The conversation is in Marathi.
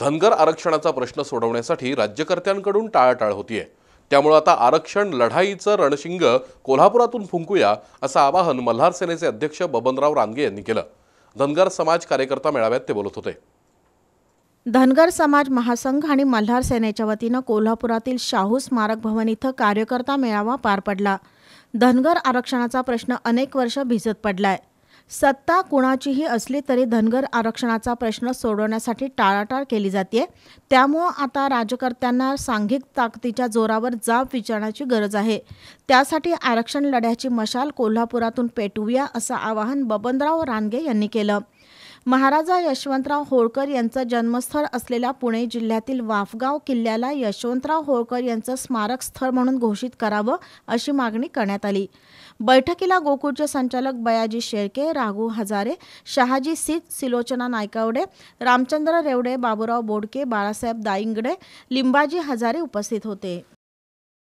धनगर आरक्षणाचा प्रश्न सोडवण्यासाठी राज्यकर्त्यांकडून टाळाटाळ होतीये त्यामुळे आता आरक्षण लढाईचं रणशिंग कोल्हापुरातून फुंकूया असं आवाहन मल्हार सेनेचे अध्यक्ष बबनराव रानगे यांनी केलं धनगर समाज कार्यकर्ता मेळाव्यात ते बोलत होते धनगर समाज महासंघ आणि मल्हार सेनेच्या वतीनं कोल्हापुरातील शाहू स्मारक भवन इथं कार्यकर्ता मेळावा पार पडला धनगर आरक्षणाचा प्रश्न अनेक वर्ष भिजत पडलाय सत्ता कुणाचीही असली तरी धनगर आरक्षणाचा प्रश्न सोडवण्यासाठी टाळाटाळ केली जाते त्यामुळं आता राजकर्त्यांना सांघिक ताकदीच्या जोरावर जाब विचारण्याची गरज आहे त्यासाठी आरक्षण लढ्याची मशाल कोल्हापुरातून पेटवूया असं आवाहन बबनराव रानगे यांनी केलं महाराजा यशवंतराव होळकर यांचं जन्मस्थळ असलेल्या पुणे जिल्ह्यातील वाफगाव किल्ल्याला यशवंतराव होळकर यांचं स्मारक स्थळ म्हणून घोषित करावं अशी मागणी करण्यात आली बैठकीला गोकुळचे संचालक बयाजी शेळके राघू हजारे शहाजी सीत सिलोचना नायकावडे रामचंद्र रेवडे बाबुराव बोडके बाळासाहेब दाईंगडे लिंबाजी हजारे उपस्थित होते